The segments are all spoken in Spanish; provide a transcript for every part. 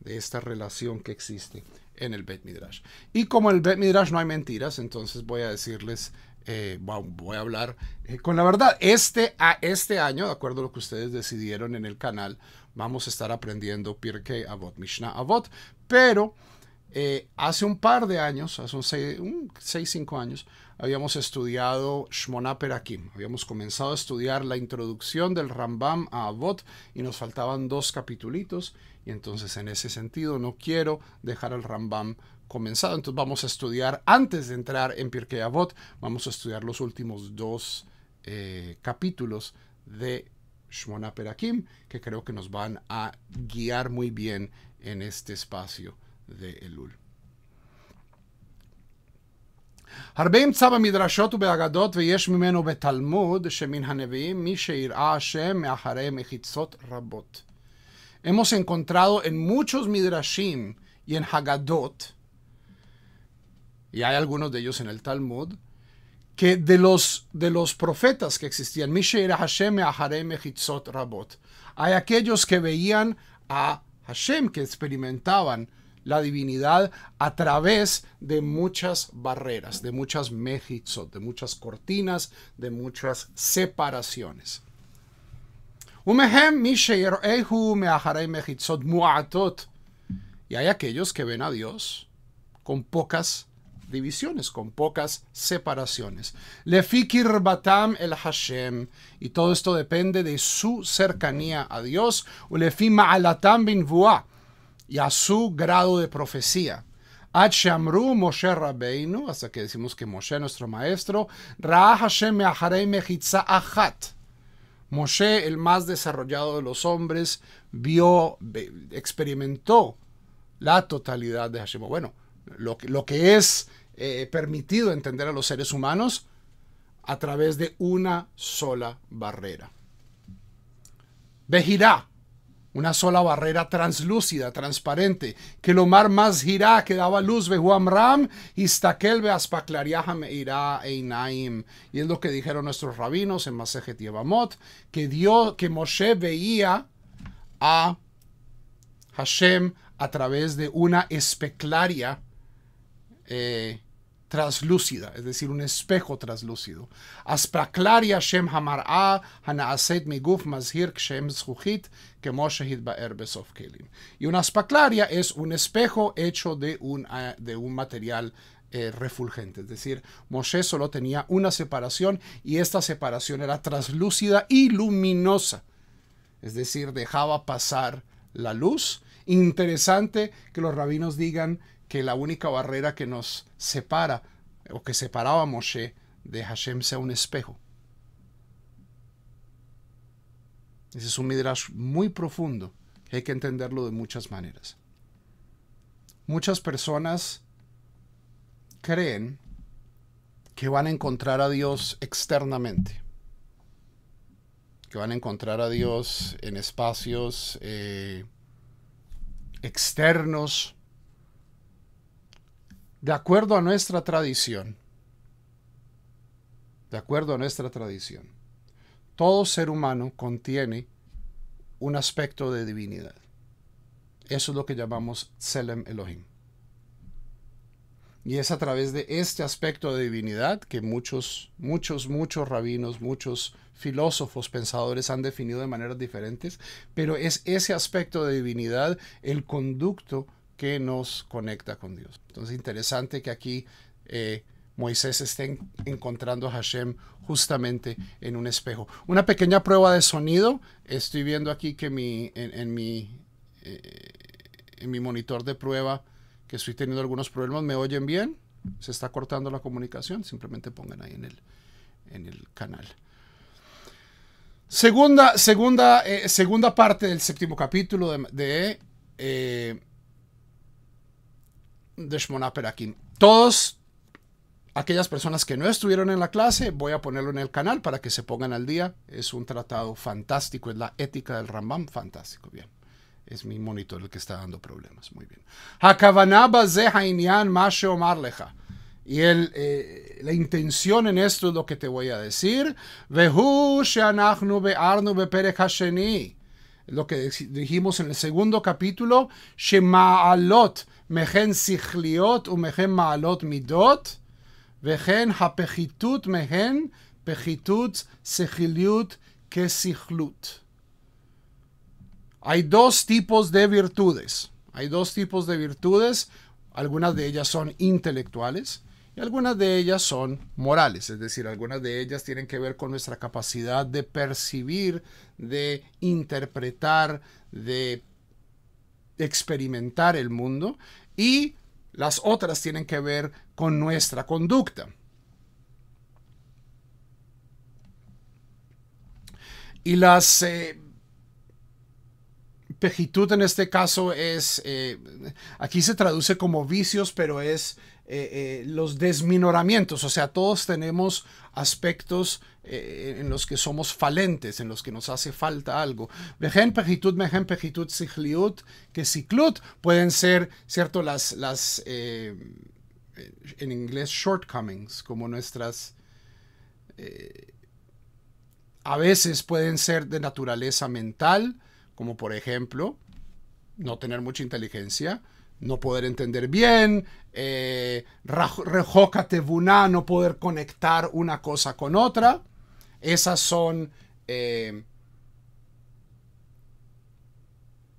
de esta relación que existe en el Bet Midrash. Y como en el Bet Midrash no hay mentiras, entonces voy a decirles, eh, voy a hablar eh, con la verdad. Este, a este año, de acuerdo a lo que ustedes decidieron en el canal, vamos a estar aprendiendo Pirkei Avot, Mishnah Avot, pero eh, hace un par de años, hace un 6, 5 años, habíamos estudiado Shmona Perakim. Habíamos comenzado a estudiar la introducción del Rambam a Avot y nos faltaban dos capitulitos. Y entonces en ese sentido no quiero dejar el Rambam comenzado. Entonces vamos a estudiar, antes de entrar en Pirkei Avot, vamos a estudiar los últimos dos eh, capítulos de Shmona Perakim, que creo que nos van a guiar muy bien en este espacio זה אלול. הרבה ימצא במדרשות ובאגדות, ויש ממנו בתלמוד, שמן הנביאים מי שיראה השם מאחרי מחיצות רבות. Hemos encontrado en muchos midrashim y en Hagadot, y hay algunos de ellos en el Talmud, que de los, de los profetas que existían, Misheira Hashem Rabot, hay aquellos que veían a Hashem, que experimentaban la divinidad a través de muchas barreras, de muchas mejizot, de muchas cortinas, de muchas separaciones. Y hay aquellos que ven a Dios con pocas divisiones, con pocas separaciones. Lefikir batam el Hashem. Y todo esto depende de su cercanía a Dios y a su grado de profecía. Moshe hasta que decimos que Moshe, nuestro maestro, Ra Hashem Achat. Moshe, el más desarrollado de los hombres, vio, experimentó la totalidad de Hashem. Bueno, lo que, es eh, permitido entender a los seres humanos a través de una sola barrera. Vejirá, una sola barrera translúcida, transparente, que lo mar más girá, que daba luz Ram, Istakel me Irá Einaim. Y es lo que dijeron nuestros rabinos en Masejet Yevamot, que Dios, que Moshe veía a Hashem a través de una especlaria eh, translúcida, es decir, un espejo traslúcido. Shem Y una aspaclaria es un espejo hecho de un, eh, de un material eh, refulgente. Es decir, Moshe solo tenía una separación y esta separación era traslúcida y luminosa. Es decir, dejaba pasar la luz. Interesante que los rabinos digan que la única barrera que nos separa o que separaba a Moshe de Hashem sea un espejo. Ese es un midrash muy profundo hay que entenderlo de muchas maneras. Muchas personas creen que van a encontrar a Dios externamente, que van a encontrar a Dios en espacios eh, externos, de acuerdo a nuestra tradición. De acuerdo a nuestra tradición. Todo ser humano contiene un aspecto de divinidad. Eso es lo que llamamos Selem Elohim. Y es a través de este aspecto de divinidad que muchos, muchos, muchos rabinos, muchos filósofos, pensadores han definido de maneras diferentes, pero es ese aspecto de divinidad el conducto que nos conecta con Dios. Entonces, interesante que aquí eh, Moisés esté encontrando a Hashem justamente en un espejo. Una pequeña prueba de sonido. Estoy viendo aquí que mi, en, mi, eh, en mi monitor de prueba que estoy teniendo algunos problemas. ¿Me oyen bien? ¿Se está cortando la comunicación? Simplemente pongan ahí en el, en el canal. Segunda, segunda, eh, segunda parte del séptimo capítulo de, de Shmona aquí. Todos aquellas personas que no estuvieron en la clase, voy a ponerlo en el canal para que se pongan al día. Es un tratado fantástico, es la ética del Rambam, fantástico, bien. Es mi monitor el que está dando problemas, muy bien. Y el, eh, la intención en esto es lo que te voy a decir. Lo que dijimos en el segundo capítulo, Shema'alot mehen שכליות midot, מעלות מידות, וכן הפחיתות pejitut פחיתות que siglut. Hay dos tipos de virtudes. Hay dos tipos de virtudes. Algunas de ellas son intelectuales y algunas de ellas son morales. Es decir, algunas de ellas tienen que ver con nuestra capacidad de percibir, de interpretar, de experimentar el mundo y las otras tienen que ver con nuestra conducta. Y las eh, Pejitud en este caso es, eh, aquí se traduce como vicios, pero es eh, eh, los desminoramientos, o sea, todos tenemos aspectos en los que somos falentes, en los que nos hace falta algo. Mejen pejitud, mejen pejitud, sicliut, que ciclut pueden ser, ¿cierto? Las, las en inglés, shortcomings, como nuestras a veces pueden ser de naturaleza mental, como por ejemplo no tener mucha inteligencia, no poder entender bien, eh, no poder conectar una cosa con otra. Esas son, eh,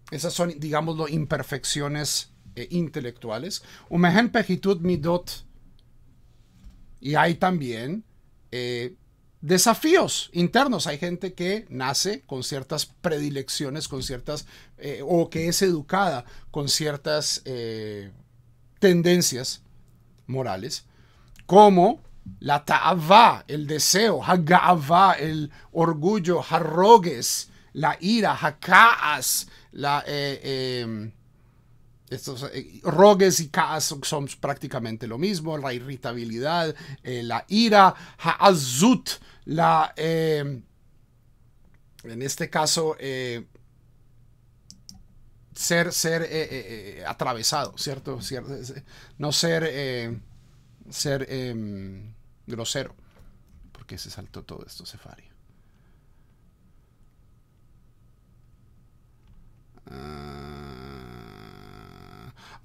esas son, digámoslo, imperfecciones eh, intelectuales. Um y hay también eh, desafíos internos. Hay gente que nace con ciertas predilecciones, con ciertas, eh, o que es educada con ciertas eh, tendencias morales, como la ta'avá, el deseo, hagavá, el orgullo, harroges, la ira, hakaas, la... Eh, em, estos eh, rogues y Kaas son prácticamente lo mismo, la irritabilidad, eh, la ira, Haazut, la... Eh, en este caso, ser, ser atravesado, ¿cierto? no ser, ser em, grosero, porque se saltó todo esto, Sefari. Ah,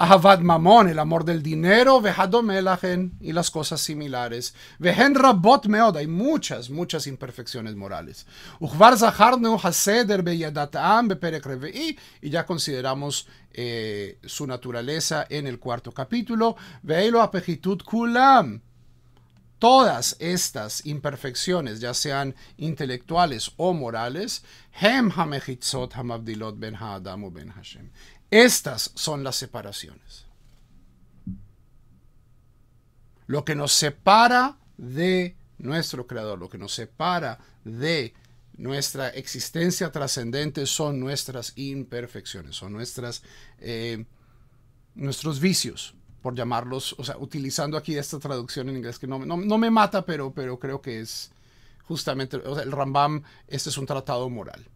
Ahavad Mamón, el amor del dinero, Vejadom y las cosas similares. Vehen Rabot Meod, hay muchas, muchas imperfecciones morales. Haseder y ya consideramos eh, su naturaleza en el cuarto capítulo. Veilo Apejitud Kulam todas estas imperfecciones, ya sean intelectuales o morales, hem ben ben Hashem. Estas son las separaciones. Lo que nos separa de nuestro Creador, lo que nos separa de nuestra existencia trascendente son nuestras imperfecciones, son nuestras, eh, nuestros vicios, por llamarlos, o sea, utilizando aquí esta traducción en inglés que no, me mata, pero, pero creo que es justamente, el Rambam, este es un tratado moral.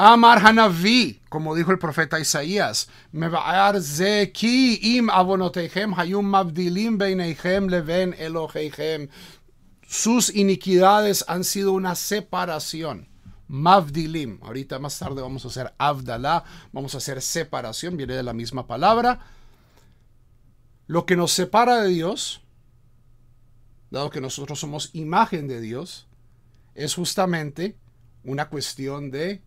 Amar Hanavi, como dijo el profeta Isaías, im mavdilim leven Sus iniquidades han sido una separación. Mavdilim. Ahorita más tarde vamos a hacer Avdalá, vamos a hacer separación, viene de la misma palabra. Lo que nos separa de Dios, dado que nosotros somos imagen de Dios, es justamente una cuestión de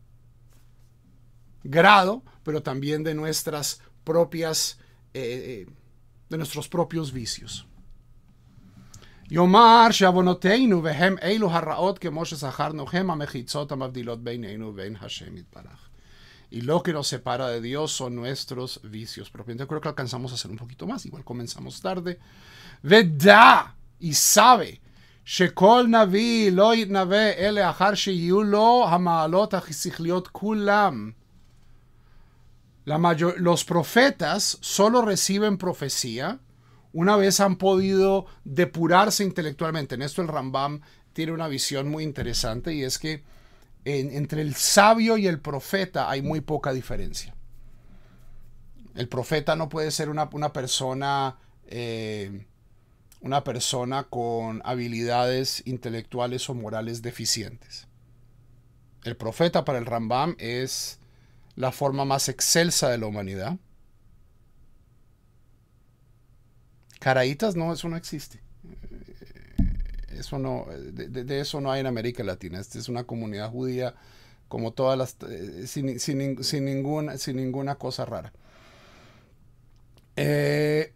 grado, pero también de nuestras propias, eh, eh de nuestros propios vicios. Yomar vehem Eilu Nohem Amechitzot Beineinu Hashem Y lo que nos separa de Dios son nuestros vicios propios. creo que alcanzamos a hacer un poquito más, igual comenzamos tarde. Veda y sabe. Shekol Navi Loit Nave Ele Ahar Sheyulo Hamaalot Ahisichliot Kulam los profetas solo reciben profecía una vez han podido depurarse intelectualmente. En esto el Rambam tiene una visión muy interesante y es que entre el sabio y el profeta hay muy poca diferencia. El profeta no puede ser una, persona... Eh, una persona con habilidades intelectuales o morales deficientes. El profeta para el Rambam es la forma más excelsa de la humanidad. Caraitas no, eso no existe. Eh, eso no, de, eso no hay en América Latina. Esta es una comunidad judía como todas las, eh, sin, ninguna, sin ninguna cosa rara. Eh,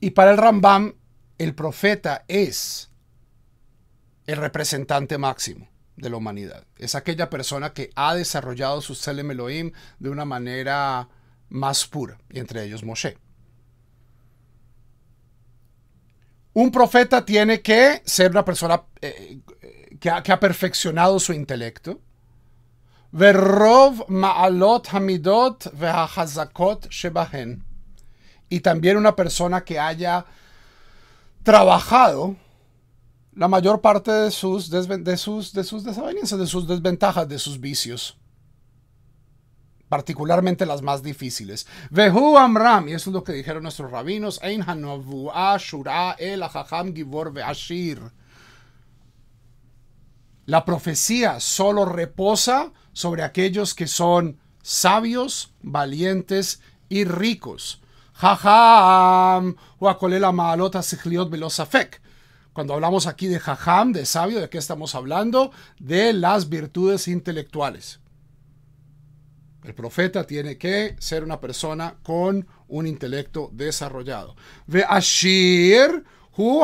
y para el Rambam, el profeta es el representante máximo de la humanidad. Es aquella persona que ha desarrollado su Selem Elohim de una manera más pura, y entre ellos Moshe. Un profeta tiene que ser una persona eh, eh, que, ha, perfeccionado su intelecto. Y también una persona que haya trabajado la mayor parte de sus, de sus, de sus desavenencias, de sus desventajas, de sus vicios. Particularmente las más difíciles. Vehu Amram, y eso es lo que dijeron nuestros rabinos, Ein El La profecía solo reposa sobre aquellos que son sabios, valientes y ricos. Jajam, Maalota cuando hablamos aquí de jajam, de sabio, ¿de qué estamos hablando? De las virtudes intelectuales. El profeta tiene que ser una persona con un intelecto desarrollado. Ve ashir hu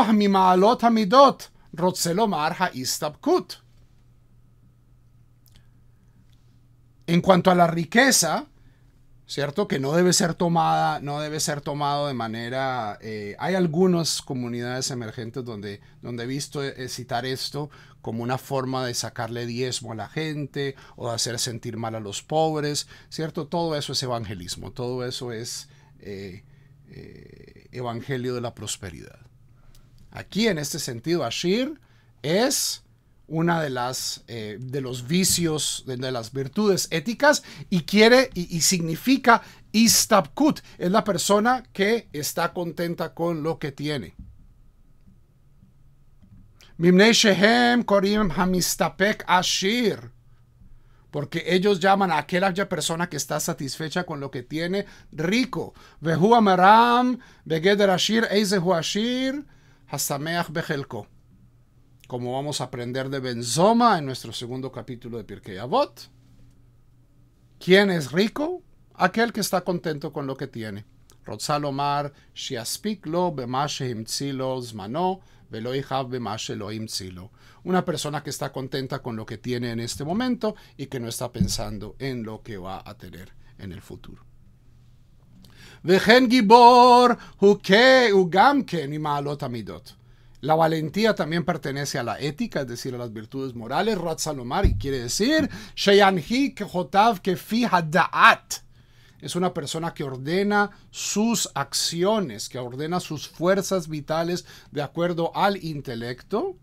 En cuanto a la riqueza, ¿cierto? Que no debe ser tomada, no debe ser tomado de manera... Eh, hay algunas comunidades emergentes donde, donde he visto eh, eh, citar esto como una forma de sacarle diezmo a la gente o de hacer sentir mal a los pobres, ¿cierto? Todo eso es evangelismo, todo eso es evangelio de la prosperidad. Aquí en este sentido, Ashir es una de las eh, de los vicios de, las virtudes éticas y quiere y, significa istabkut es la persona que está contenta con lo que tiene korim hamistapek ashir porque ellos llaman a aquella persona que está satisfecha con lo que tiene rico. Vehu amaram, begeder ashir, ashir, hasameach como vamos a aprender de Benzoma en nuestro segundo capítulo de Pirkei Avot. ¿Quién es rico? Aquel que está contento con lo que tiene. Rotzalomar, Shiaspiklo, una persona que está contenta con lo que tiene en este momento y que no está pensando en lo que va a tener en el futuro. Gibor, la valentía también pertenece a la ética, es decir, a las virtudes morales. Ratzalomari y quiere decir, Es una persona que ordena sus acciones, que ordena sus fuerzas vitales de acuerdo al intelecto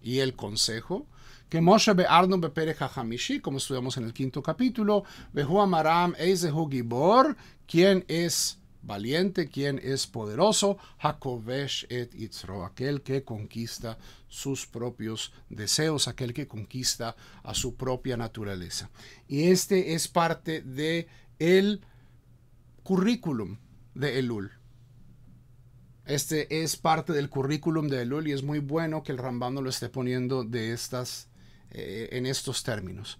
y el consejo que Moshe Hamishi, como estudiamos en el quinto capítulo, Behu Amaram Eizehu Gibor, quien es valiente, quien es poderoso, Jacobesh et Itzro, aquel que conquista sus propios deseos, aquel que conquista a su propia naturaleza. Y este es parte de el currículum de Elul. Este es parte del currículum de Elul y es muy bueno que el rambando lo esté poniendo de estas, eh, en estos términos.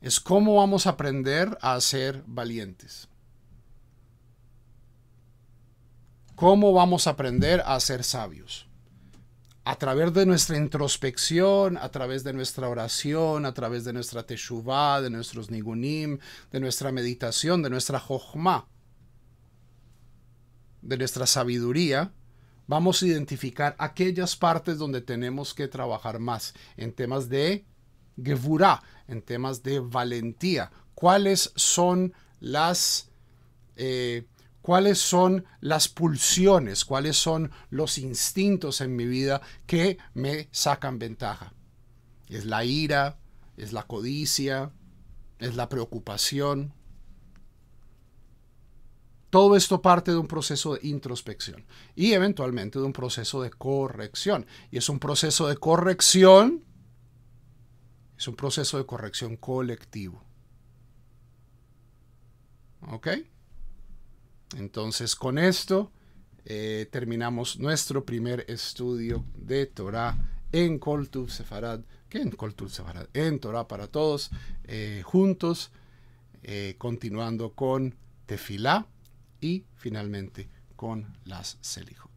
Es cómo vamos a aprender a ser valientes. ¿Cómo vamos a aprender a ser sabios? A través de nuestra introspección, a través de nuestra oración, a través de nuestra teshuvah, de nuestros nigunim, de nuestra meditación, de nuestra jochma, de nuestra sabiduría, vamos a identificar aquellas partes donde tenemos que trabajar más en temas de gevurá, en temas de valentía. ¿Cuáles son las eh, cuáles son las pulsiones, cuáles son los instintos en mi vida que me sacan ventaja. Es la ira, es la codicia, es la preocupación. Todo esto parte de un proceso de introspección y eventualmente de un proceso de corrección. Y es un proceso de corrección, es un proceso de corrección colectivo. ¿Ok? Entonces con esto eh, terminamos nuestro primer estudio de Torah en Coltub Sefarad, que en Sefarad, en Torah para todos, eh, juntos, eh, continuando con Tefilá y finalmente con las Selijot.